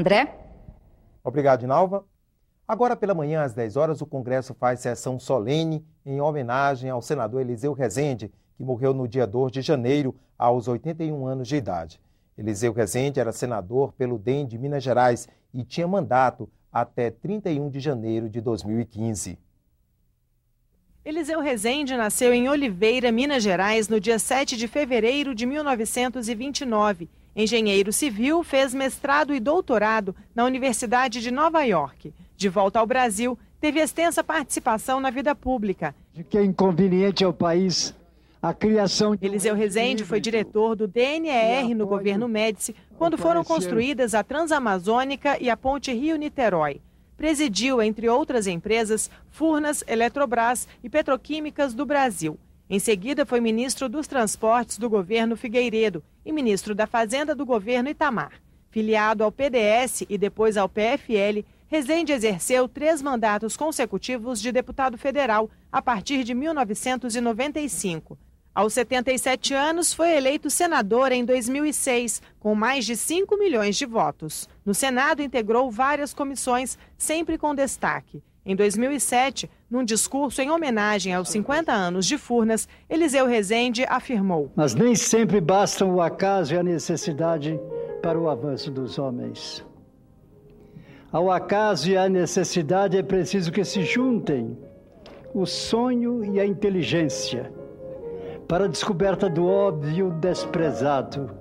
André? Obrigado, Inalva. Agora pela manhã, às 10 horas, o Congresso faz sessão solene em homenagem ao senador Eliseu Rezende, que morreu no dia 2 de janeiro, aos 81 anos de idade. Eliseu Rezende era senador pelo DEM de Minas Gerais e tinha mandato até 31 de janeiro de 2015. Eliseu Rezende nasceu em Oliveira, Minas Gerais, no dia 7 de fevereiro de 1929 Engenheiro civil, fez mestrado e doutorado na Universidade de Nova York. De volta ao Brasil, teve extensa participação na vida pública. De que é inconveniente ao país a criação de... Eliseu Rezende foi diretor do DNR no governo Médici quando foram construídas a Transamazônica e a Ponte Rio-Niterói. Presidiu, entre outras empresas, Furnas, Eletrobras e Petroquímicas do Brasil. Em seguida, foi ministro dos Transportes do governo Figueiredo e ministro da Fazenda do governo Itamar. Filiado ao PDS e depois ao PFL, Rezende exerceu três mandatos consecutivos de deputado federal a partir de 1995. Aos 77 anos, foi eleito senador em 2006, com mais de 5 milhões de votos. No Senado, integrou várias comissões, sempre com destaque em 2007, num discurso em homenagem aos 50 anos de Furnas, Eliseu Rezende afirmou: Mas nem sempre bastam o acaso e a necessidade para o avanço dos homens. Ao acaso e à necessidade é preciso que se juntem o sonho e a inteligência para a descoberta do óbvio desprezado